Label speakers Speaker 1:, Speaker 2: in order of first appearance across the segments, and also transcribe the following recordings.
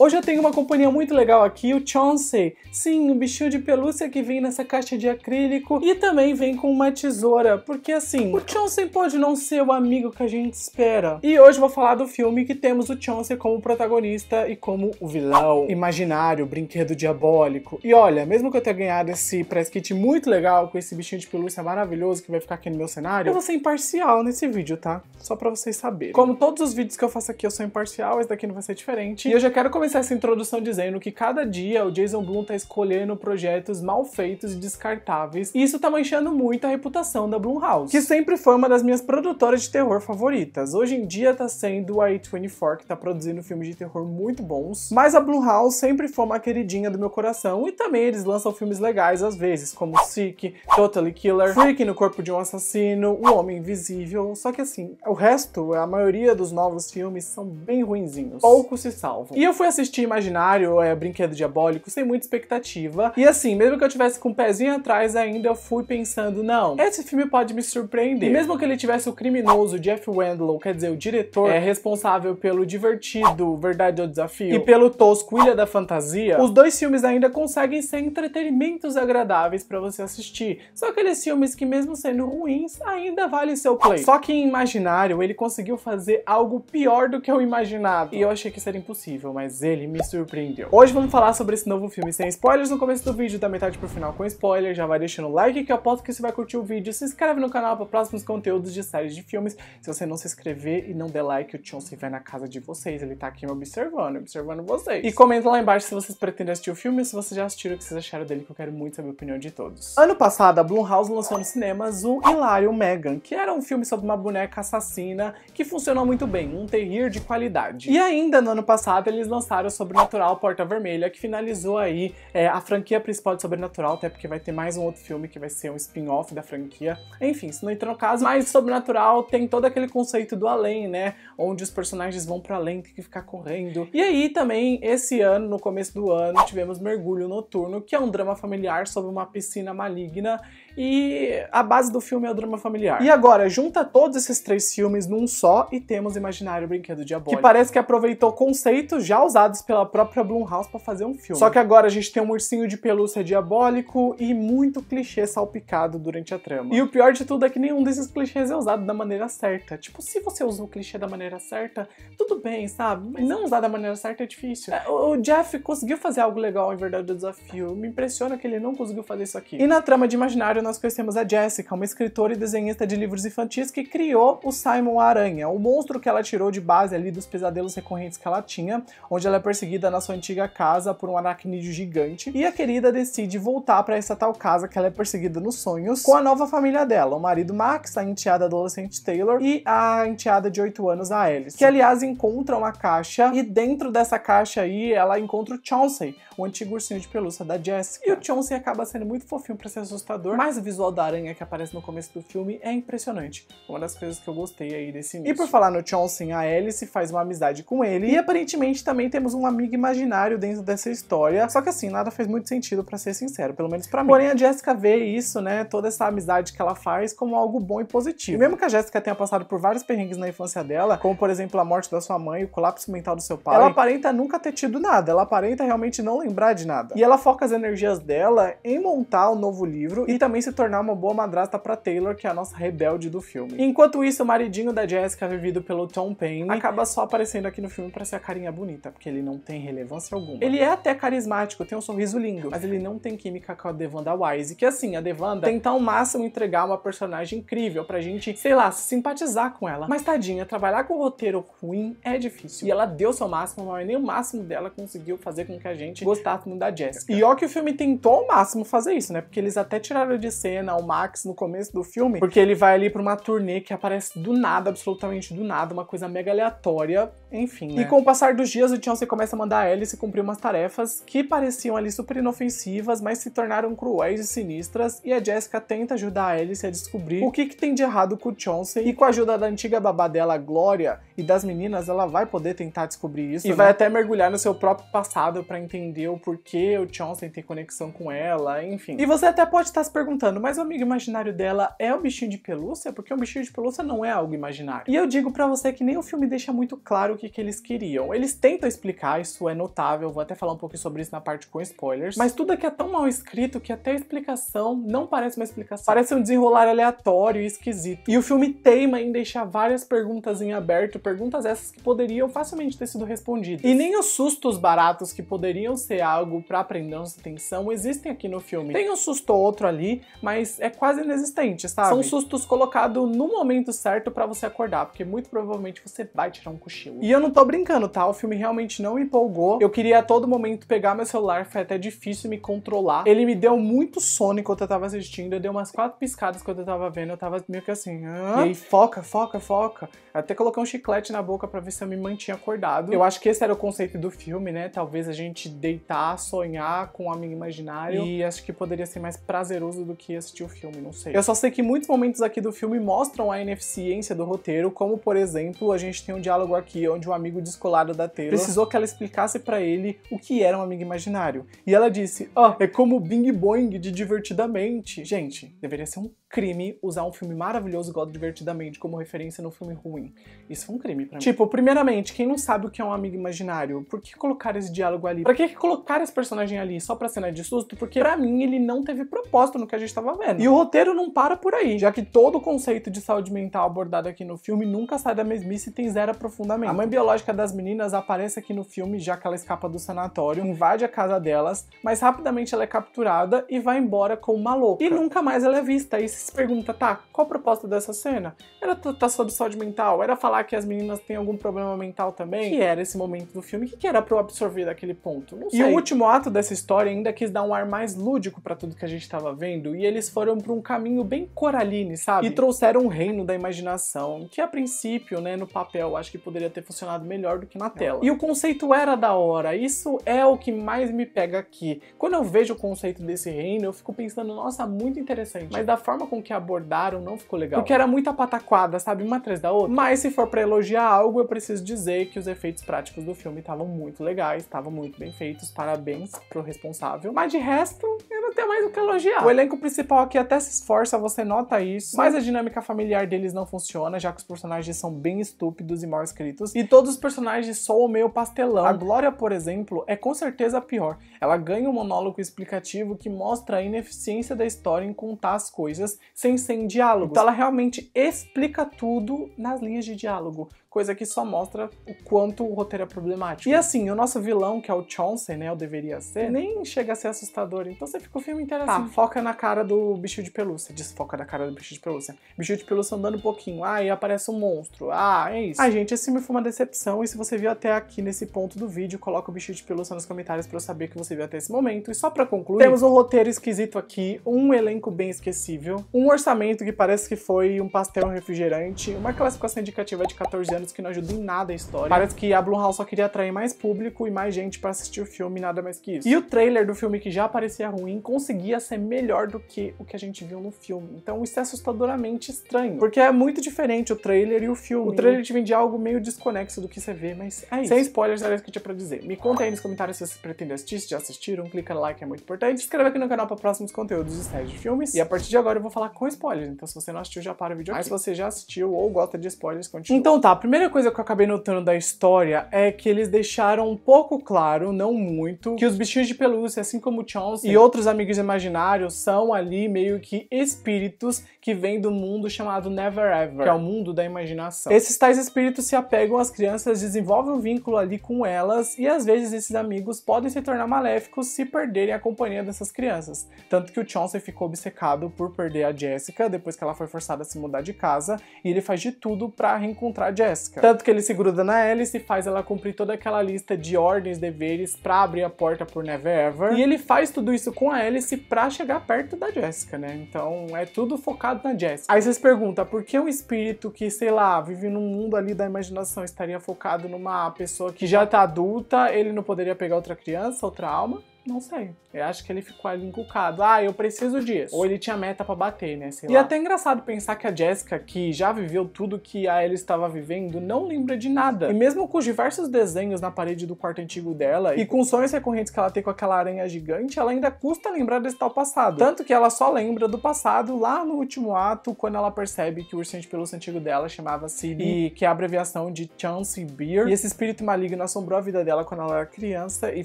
Speaker 1: Hoje eu tenho uma companhia muito legal aqui, o Chauncey. Sim, o bichinho de pelúcia que vem nessa caixa de acrílico e também vem com uma tesoura, porque assim, o Chauncey pode não ser o amigo que a gente espera. E hoje eu vou falar do filme que temos o Chauncey como protagonista e como o vilão imaginário, brinquedo diabólico. E olha, mesmo que eu tenha ganhado esse press kit muito legal com esse bichinho de pelúcia maravilhoso que vai ficar aqui no meu cenário, eu vou ser imparcial nesse vídeo, tá? Só para vocês saberem. Como todos os vídeos que eu faço aqui eu sou imparcial, esse daqui não vai ser diferente. E eu já quero começar essa introdução dizendo que cada dia o Jason Blum tá escolhendo projetos mal feitos e descartáveis, e isso tá manchando muito a reputação da Blumhouse, que sempre foi uma das minhas produtoras de terror favoritas. Hoje em dia tá sendo a A24 que tá produzindo filmes de terror muito bons, mas a Blumhouse sempre foi uma queridinha do meu coração e também eles lançam filmes legais às vezes, como Sick, Totally Killer, Freak no Corpo de um Assassino, O Homem Invisível, só que assim, o resto, a maioria dos novos filmes são bem ruinzinhos. Poucos se salvam. E eu fui assistir Imaginário, é, Brinquedo Diabólico, sem muita expectativa. E assim, mesmo que eu tivesse com o um pezinho atrás ainda, eu fui pensando, não, esse filme pode me surpreender. E mesmo que ele tivesse o criminoso Jeff Wendell, quer dizer, o diretor, é responsável pelo divertido Verdade ou Desafio e pelo tosco Ilha da Fantasia, os dois filmes ainda conseguem ser entretenimentos agradáveis para você assistir. que aqueles filmes que mesmo sendo ruins, ainda vale seu play. Só que em Imaginário, ele conseguiu fazer algo pior do que eu imaginava. E eu achei que seria impossível, mas ele me surpreendeu. Hoje vamos falar sobre esse novo filme sem spoilers no começo do vídeo, da metade pro final com spoiler. Já vai deixando o like que eu aposto que você vai curtir o vídeo. Se inscreve no canal para próximos conteúdos de séries de filmes. Se você não se inscrever e não der like, o se vai na casa de vocês. Ele tá aqui me observando, observando vocês. E comenta lá embaixo se vocês pretendem assistir o filme, se vocês já assistiram, o que vocês acharam dele, que eu quero muito saber a opinião de todos. Ano passado, a Blumhouse lançou nos cinemas o Hilário Megan, que era um filme sobre uma boneca assassina que funcionou muito bem, um terrier de qualidade. E ainda no ano passado, eles lançaram documentário Sobrenatural Porta Vermelha, que finalizou aí é, a franquia principal de Sobrenatural, até porque vai ter mais um outro filme que vai ser um spin-off da franquia. Enfim, isso não entrou no caso, mas Sobrenatural tem todo aquele conceito do além, né? Onde os personagens vão para além, tem que ficar correndo. E aí também, esse ano, no começo do ano, tivemos Mergulho Noturno, que é um drama familiar sobre uma piscina maligna e a base do filme é o drama familiar. E agora, junta todos esses três filmes num só e temos Imaginário Brinquedo Diabólico. Que parece que aproveitou conceitos já usados pela própria Blumhouse para fazer um filme. Só que agora a gente tem um ursinho de pelúcia diabólico e muito clichê salpicado durante a trama. E o pior de tudo é que nenhum desses clichês é usado da maneira certa. Tipo, se você usa o clichê da maneira certa, tudo bem, sabe? Mas não usar da maneira certa é difícil. É, o Jeff conseguiu fazer algo legal em Verdade do Desafio. Me impressiona que ele não conseguiu fazer isso aqui. E na trama de Imaginário nós conhecemos a Jessica, uma escritora e desenhista de livros infantis que criou o Simon Aranha, o monstro que ela tirou de base ali dos pesadelos recorrentes que ela tinha, onde ela é perseguida na sua antiga casa por um aracnídeo gigante, e a querida decide voltar para essa tal casa que ela é perseguida nos sonhos, com a nova família dela, o marido Max, a enteada adolescente Taylor e a enteada de 8 anos, a Alice, que aliás encontra uma caixa, e dentro dessa caixa aí, ela encontra o Chauncey, o antigo ursinho de pelúcia da Jessica. E o Chauncey acaba sendo muito fofinho para ser assustador, mas o visual da aranha que aparece no começo do filme é impressionante. Uma das coisas que eu gostei aí desse início. E por falar no Johnson, a Alice faz uma amizade com ele. E aparentemente também temos um amigo imaginário dentro dessa história. Só que assim, nada fez muito sentido, para ser sincero. Pelo menos para mim. Porém, a Jessica vê isso, né? Toda essa amizade que ela faz como algo bom e positivo. E mesmo que a Jessica tenha passado por vários perrengues na infância dela, como por exemplo a morte da sua mãe, o colapso mental do seu pai, ela aparenta nunca ter tido nada. Ela aparenta realmente não lembrar de nada. E ela foca as energias dela em montar o um novo livro e também também se tornar uma boa madrasta para Taylor, que é a nossa rebelde do filme. Enquanto isso, o maridinho da Jessica, vivido pelo Tom Payne, acaba só aparecendo aqui no filme para ser a carinha bonita, porque ele não tem relevância alguma. Ele é até carismático, tem um sorriso lindo, mas ele não tem química com a Devanda Wise, que assim, a Devanda tenta ao máximo entregar uma personagem incrível pra gente, sei lá, simpatizar com ela. Mas tadinha, trabalhar com o roteiro ruim é difícil. E ela deu seu máximo, mas nem o máximo dela conseguiu fazer com que a gente gostasse muito da Jessica. E ó que o filme tentou ao máximo fazer isso, né? Porque eles até tiraram de de cena, o Max, no começo do filme, porque ele vai ali pra uma turnê que aparece do nada, absolutamente do nada, uma coisa mega aleatória, enfim. Né? E com o passar dos dias, o Chance começa a mandar a Alice cumprir umas tarefas que pareciam ali super inofensivas, mas se tornaram cruéis e sinistras, e a Jessica tenta ajudar a Alice a descobrir o que, que tem de errado com o Chance, e com a ajuda da antiga babá dela, Glória, e das meninas, ela vai poder tentar descobrir isso. E né? vai até mergulhar no seu próprio passado para entender o porquê o Chance tem conexão com ela, enfim. E você até pode estar tá se perguntando perguntando, mas o amigo imaginário dela é o bichinho de pelúcia? Porque um bichinho de pelúcia não é algo imaginário. E eu digo para você que nem o filme deixa muito claro o que, que eles queriam. Eles tentam explicar, isso é notável, vou até falar um pouquinho sobre isso na parte com spoilers, mas tudo aqui é tão mal escrito que até a explicação não parece uma explicação. Parece um desenrolar aleatório e esquisito. E o filme teima em deixar várias perguntas em aberto, perguntas essas que poderiam facilmente ter sido respondidas. E nem os sustos baratos que poderiam ser algo para prender nossa atenção existem aqui no filme. Tem um susto ou outro ali, mas é quase inexistente, sabe? São sustos colocados no momento certo para você acordar, porque muito provavelmente você vai tirar um cochilo. E eu não tô brincando, tá? O filme realmente não me empolgou. Eu queria a todo momento pegar meu celular, foi até difícil me controlar. Ele me deu muito sono enquanto eu tava assistindo, eu dei umas quatro piscadas quando eu tava vendo, eu tava meio que assim, Hã? e aí, foca, foca, foca. Eu até coloquei um chiclete na boca para ver se eu me mantinha acordado. Eu acho que esse era o conceito do filme, né? Talvez a gente deitar, sonhar com um amigo imaginário e acho que poderia ser mais prazeroso do que assistir o filme, não sei. Eu só sei que muitos momentos aqui do filme mostram a ineficiência do roteiro, como por exemplo, a gente tem um diálogo aqui onde um amigo descolado da Taylor precisou que ela explicasse para ele o que era um amigo imaginário. E ela disse: ó, oh, é como o Bing Boing de divertidamente". Gente, deveria ser um crime usar um filme maravilhoso igual Divertidamente como referência no filme ruim. Isso foi um crime pra mim. Tipo, primeiramente, quem não sabe o que é um amigo imaginário, por que colocar esse diálogo ali? Pra que colocar esse personagem ali só pra cena de susto? Porque pra mim ele não teve propósito no que a gente tava vendo. E o roteiro não para por aí, já que todo o conceito de saúde mental abordado aqui no filme nunca sai da mesmice e tem zero aprofundamento. A mãe biológica das meninas aparece aqui no filme já que ela escapa do sanatório, invade a casa delas, mas rapidamente ela é capturada e vai embora com uma louca. E nunca mais ela é vista. E você se pergunta, tá, qual a proposta dessa cena? Era tratar tá sobre saúde mental? Era falar que as meninas têm algum problema mental também? Que era esse momento do filme? O que, que era pra eu absorver daquele ponto? Não sei. E o último ato dessa história ainda quis dar um ar mais lúdico para tudo que a gente tava vendo, e eles foram pra um caminho bem Coraline, sabe? E trouxeram o um reino da imaginação, que a princípio, né, no papel, acho que poderia ter funcionado melhor do que na tela. E o conceito era da hora, isso é o que mais me pega aqui. Quando eu vejo o conceito desse reino, eu fico pensando, nossa, muito interessante. Mas da forma com que abordaram não ficou legal. Porque era muita pataquada, sabe? Uma atrás da outra. Mas se for para elogiar algo, eu preciso dizer que os efeitos práticos do filme estavam muito legais, estavam muito bem feitos. Parabéns pro responsável. Mas de resto, não tem mais o que elogiar. O elenco principal aqui até se esforça, você nota isso, mas a dinâmica familiar deles não funciona, já que os personagens são bem estúpidos e mal escritos, e todos os personagens soam meio pastelão. A Glória, por exemplo, é com certeza a pior. Ela ganha um monólogo explicativo que mostra a ineficiência da história em contar as coisas sem ser em diálogo. Então ela realmente explica tudo nas linhas de diálogo coisa que só mostra o quanto o roteiro é problemático. E assim, o nosso vilão, que é o Chauncey, né, ou deveria ser, nem chega a ser assustador. Então você fica o filme inteiro tá. assim, foca na cara do bichinho de pelúcia, desfoca na cara do bichinho de pelúcia. Bichinho de pelúcia andando um pouquinho, ah, e aparece um monstro, ah, é isso. Ah, gente, esse filme foi uma decepção, e se você viu até aqui nesse ponto do vídeo, coloca o bichinho de pelúcia nos comentários para eu saber que você viu até esse momento. E só para concluir, temos um roteiro esquisito aqui, um elenco bem esquecível, um orçamento que parece que foi um pastel refrigerante, uma classificação indicativa de 14 anos, anos que não ajuda em nada a história. Parece que a Blumhouse só queria atrair mais público e mais gente para assistir o filme, nada mais que isso. E o trailer do filme que já parecia ruim conseguia ser melhor do que o que a gente viu no filme. Então isso é assustadoramente estranho, porque é muito diferente o trailer e o filme. O trailer te vende algo meio desconexo do que você vê, mas é isso. Sem spoilers, era isso que eu tinha pra dizer. Me conta aí nos comentários se vocês pretendem assistir, se já assistiram, clica no like, é muito importante. Se inscreva aqui no canal para próximos conteúdos e séries de filmes. E a partir de agora eu vou falar com spoilers, então se você não assistiu, já para o vídeo aqui. Mas se você já assistiu ou gosta de spoilers, continua. Então tá, primeiro primeira coisa que eu acabei notando da história é que eles deixaram um pouco claro, não muito, que os bichinhos de pelúcia, assim como Chauncey e outros amigos imaginários, são ali meio que espíritos que vêm do mundo chamado Never Ever, que é o mundo da imaginação. Esses tais espíritos se apegam às crianças, desenvolvem um vínculo ali com elas e às vezes esses amigos podem se tornar maléficos se perderem a companhia dessas crianças. Tanto que o Chauncey ficou obcecado por perder a Jessica depois que ela foi forçada a se mudar de casa e ele faz de tudo para reencontrar a Jessica. Tanto que ele se gruda na Alice e faz ela cumprir toda aquela lista de ordens, deveres para abrir a porta por Never Ever. E ele faz tudo isso com a Alice para chegar perto da Jessica, né? Então é tudo focado na Jessica. Aí vocês perguntam, por que um espírito que, sei lá, vive num mundo ali da imaginação estaria focado numa pessoa que já tá adulta, ele não poderia pegar outra criança, outra alma? Não sei. Eu acho que ele ficou ali encucado. Ah, eu preciso disso. Ou ele tinha meta para bater, né? Sei e é lá. até é engraçado pensar que a Jessica, que já viveu tudo que a Ellie estava vivendo, não lembra de nada. E mesmo com os diversos desenhos na parede do quarto antigo dela e com sonhos recorrentes que ela tem com aquela aranha gigante, ela ainda custa lembrar desse tal passado. Tanto que ela só lembra do passado lá no último ato, quando ela percebe que o ursinho de pelúcia antigo dela chamava Siri, uhum. e que é a abreviação de Chance Beer. E esse espírito maligno assombrou a vida dela quando ela era criança e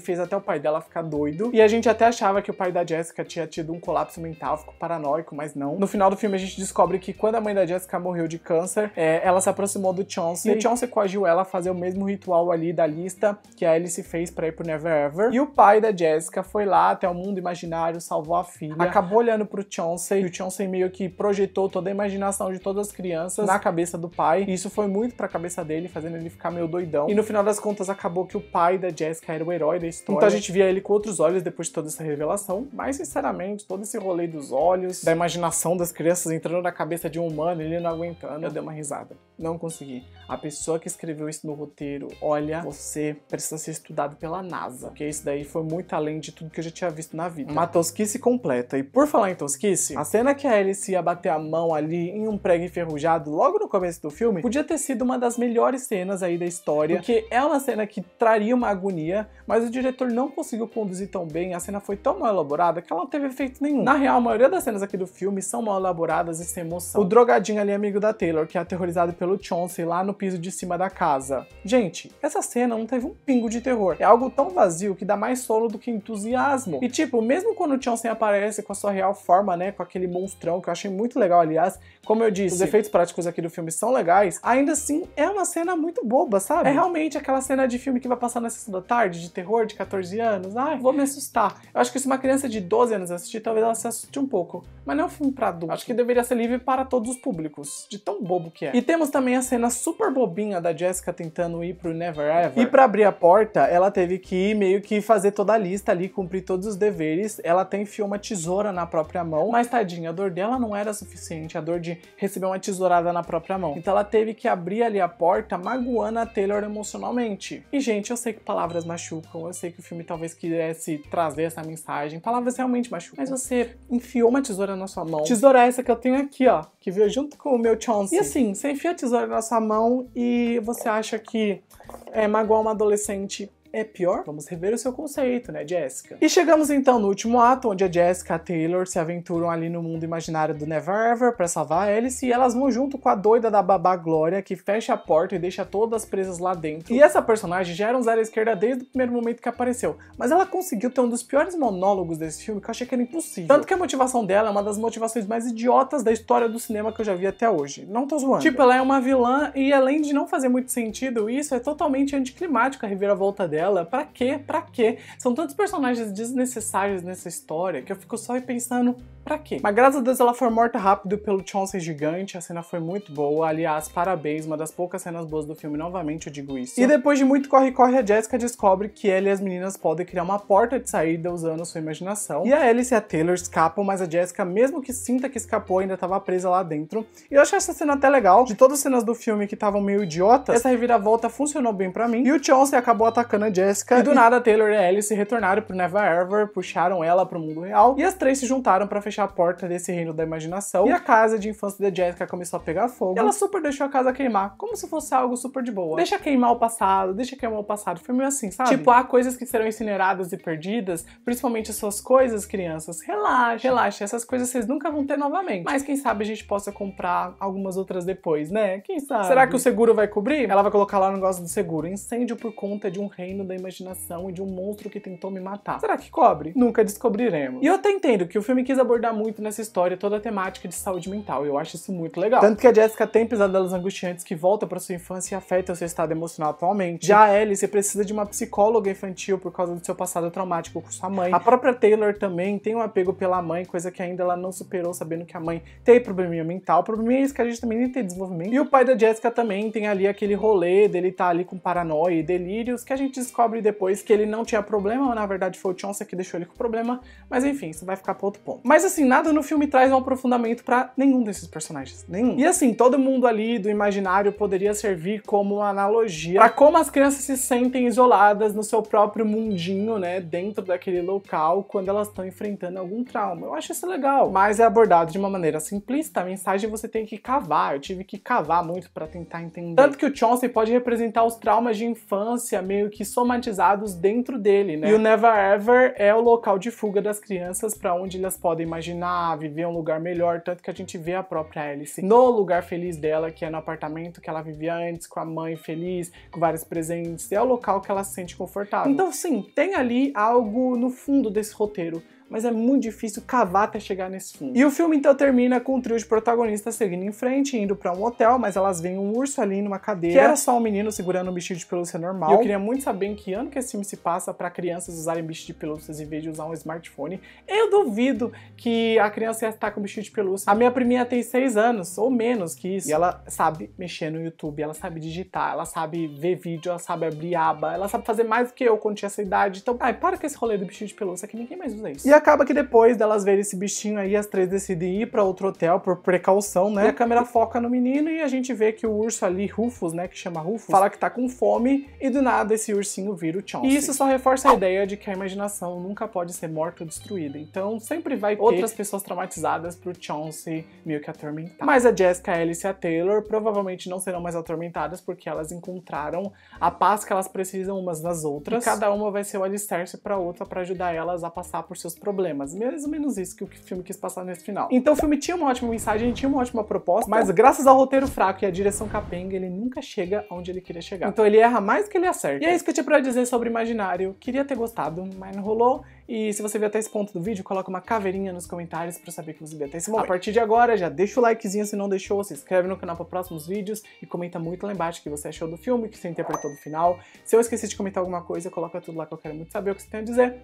Speaker 1: fez até o pai dela ficar doido doido. E a gente até achava que o pai da Jessica tinha tido um colapso mental, ficou paranoico, mas não. No final do filme a gente descobre que quando a mãe da Jessica morreu de câncer, é, ela se aproximou do Chauncey e o Chauncey coagiu ela a fazer o mesmo ritual ali da lista que a Alice fez pra ir pro Never Ever. E o pai da Jessica foi lá até o mundo imaginário, salvou a filha, acabou olhando pro Chauncey e o Chauncey meio que projetou toda a imaginação de todas as crianças na cabeça do pai. E isso foi muito pra cabeça dele, fazendo ele ficar meio doidão. E no final das contas acabou que o pai da Jessica era o herói da história. Então a gente via ele com outros olhos olhos depois de toda essa revelação, mas sinceramente, todo esse rolê dos olhos, da imaginação das crianças entrando na cabeça de um humano, ele não aguentando, eu dei uma risada. Não consegui. A pessoa que escreveu isso no roteiro, olha, você precisa ser estudado pela NASA, porque isso daí foi muito além de tudo que eu já tinha visto na vida. Uma tosquice completa. E por falar em tosquice, a cena que a Alice ia bater a mão ali em um prego enferrujado logo no começo do filme, podia ter sido uma das melhores cenas aí da história, porque é uma cena que traria uma agonia, mas o diretor não conseguiu conduzir tão bem, a cena foi tão mal elaborada que ela não teve efeito nenhum. Na real, a maioria das cenas aqui do filme são mal elaboradas e sem emoção. O drogadinho ali, amigo da Taylor, que é aterrorizado pelo pelo Chauncey lá no piso de cima da casa. Gente, essa cena não teve um pingo de terror. É algo tão vazio que dá mais sono do que entusiasmo. E tipo, mesmo quando o Chauncey aparece com a sua real forma, né, com aquele monstrão, que eu achei muito legal, aliás, como eu disse, os efeitos práticos aqui do filme são legais, ainda assim é uma cena muito boba, sabe? É realmente aquela cena de filme que vai passar na sessão da tarde, de terror, de 14 anos. Ai, vou me assustar. Eu acho que se uma criança de 12 anos assistir, talvez ela se assuste um pouco. Mas não é um filme pra adulto. Acho que deveria ser livre para todos os públicos, de tão bobo que é. E temos também a cena super bobinha da Jessica tentando ir pro Never Ever. E para abrir a porta, ela teve que meio que fazer toda a lista ali, cumprir todos os deveres. Ela até enfiou uma tesoura na própria mão, mas tadinha, a dor dela não era suficiente, a dor de receber uma tesourada na própria mão. Então ela teve que abrir ali a porta, magoando a Taylor emocionalmente. E gente, eu sei que palavras machucam, eu sei que o filme talvez quisesse trazer essa mensagem, palavras realmente machucam. Mas você enfiou uma tesoura na sua mão. Tesoura essa que eu tenho aqui, ó, que veio junto com o meu Chauncey. E assim, você enfia a tesoura na sua mão e você acha que é, magoar uma adolescente é pior? Vamos rever o seu conceito, né, Jessica? E chegamos então no último ato, onde a Jessica e a Taylor se aventuram ali no mundo imaginário do Never Ever pra salvar a Alice e elas vão junto com a doida da babá Glória, que fecha a porta e deixa todas presas lá dentro. E essa personagem já era um zero à esquerda desde o primeiro momento que apareceu, mas ela conseguiu ter um dos piores monólogos desse filme que eu achei que era impossível. Tanto que a motivação dela é uma das motivações mais idiotas da história do cinema que eu já vi até hoje. Não tô zoando. Tipo, ela é uma vilã e além de não fazer muito sentido isso, é totalmente anticlimático a reviravolta dela dela. Para quê? Para quê? São tantos personagens desnecessários nessa história que eu fico só pensando, para quê? Mas graças a Deus ela foi morta rápido pelo Chauncey gigante, a cena foi muito boa. Aliás, parabéns, uma das poucas cenas boas do filme, novamente eu digo isso. E depois de muito corre-corre, a Jessica descobre que ela e as meninas podem criar uma porta de saída usando sua imaginação. E a Alice e a Taylor escapam, mas a Jessica, mesmo que sinta que escapou, ainda estava presa lá dentro. E eu achei essa cena até legal. De todas as cenas do filme que estavam meio idiotas, essa reviravolta funcionou bem para mim. E o Chauncey acabou atacando a Jessica. E do e... nada, Taylor e Alice retornaram pro Never Ever, puxaram ela pro mundo real, e as três se juntaram para fechar a porta desse reino da imaginação. E a casa de infância da Jessica começou a pegar fogo. E ela super deixou a casa queimar, como se fosse algo super de boa. Deixa queimar o passado, deixa queimar o passado. Foi meio assim, sabe? Tipo, há coisas que serão incineradas e perdidas, principalmente as suas coisas, crianças. Relaxa, relaxa. Essas coisas vocês nunca vão ter novamente. Mas quem sabe a gente possa comprar algumas outras depois, né? Quem sabe? Será que o seguro vai cobrir? Ela vai colocar lá no negócio do seguro. Incêndio por conta de um reino da imaginação e de um monstro que tentou me matar. Será que cobre? Nunca descobriremos. E eu até entendo que o filme quis abordar muito nessa história toda a temática de saúde mental, eu acho isso muito legal. Tanto que a Jessica tem pesadelos angustiantes que volta para sua infância e afeta o seu estado emocional atualmente. Já a você precisa de uma psicóloga infantil por causa do seu passado traumático com sua mãe. A própria Taylor também tem um apego pela mãe, coisa que ainda ela não superou, sabendo que a mãe tem probleminha mental. O problema é isso que a gente também nem tem desenvolvimento. E o pai da Jessica também tem ali aquele rolê dele tá ali com paranoia e delírios que a gente descobre depois que ele não tinha problema, ou na verdade foi o Chauncey que deixou ele com problema, mas enfim, isso vai ficar pra outro ponto. Mas assim, nada no filme traz um aprofundamento para nenhum desses personagens, nenhum. E assim, todo mundo ali do imaginário poderia servir como uma analogia para como as crianças se sentem isoladas no seu próprio mundinho, né, dentro daquele local, quando elas estão enfrentando algum trauma. Eu acho isso legal, mas é abordado de uma maneira simplista, a mensagem você tem que cavar, eu tive que cavar muito para tentar entender. Tanto que o Chauncey pode representar os traumas de infância meio que somados somatizados dentro dele, né? E o Never Ever é o local de fuga das crianças para onde elas podem imaginar, viver um lugar melhor, tanto que a gente vê a própria Alice no lugar feliz dela, que é no apartamento que ela vivia antes, com a mãe feliz, com vários presentes, é o local que ela se sente confortável. Então, sim, tem ali algo no fundo desse roteiro, mas é muito difícil cavar até chegar nesse fundo. E o filme então termina com um trio de protagonistas seguindo em frente, indo para um hotel, mas elas veem um urso ali numa cadeira, que era só um menino segurando um bichinho de pelúcia normal. E eu queria muito saber em que ano que esse filme se passa para crianças usarem bicho de pelúcia em vez de usar um smartphone. Eu duvido que a criança ia estar com um bichinho de pelúcia. A minha priminha tem seis anos, ou menos que isso, e ela sabe mexer no YouTube, ela sabe digitar, ela sabe ver vídeo, ela sabe abrir aba, ela sabe fazer mais do que eu quando tinha essa idade. Então, ai, para com esse rolê do bichinho de pelúcia que ninguém mais usa isso. E acaba que depois delas verem esse bichinho aí, as três decidem ir para outro hotel por precaução, né? E a câmera foca no menino e a gente vê que o urso ali, Rufus, né, que chama Rufus, fala que tá com fome e do nada esse ursinho vira o Chauncey. E isso só reforça a ideia de que a imaginação nunca pode ser morta ou destruída. Então sempre vai ter outras pessoas traumatizadas pro Chauncey meio que atormentar. Mas a Jessica a Alice e a Taylor provavelmente não serão mais atormentadas porque elas encontraram a paz que elas precisam umas nas outras. E cada uma vai ser o alicerce para outra para ajudar elas a passar por seus problemas. Mais ou menos isso que o filme quis passar nesse final. Então o filme tinha uma ótima mensagem, tinha uma ótima proposta, mas graças ao roteiro fraco e à direção capenga, ele nunca chega onde ele queria chegar. Então ele erra mais do que ele acerta. E é isso que eu tinha pra dizer sobre Imaginário. Queria ter gostado, mas não rolou. E se você viu até esse ponto do vídeo, coloca uma caveirinha nos comentários para saber que você viu até esse momento. A partir de agora, já deixa o likezinho se não deixou, se inscreve no canal para próximos vídeos e comenta muito lá embaixo o que você achou do filme, o que você interpretou do final. Se eu esqueci de comentar alguma coisa, coloca tudo lá que eu quero muito saber o que você tem a dizer.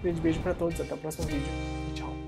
Speaker 1: Grande beijo para todos, até o próximo vídeo e tchau.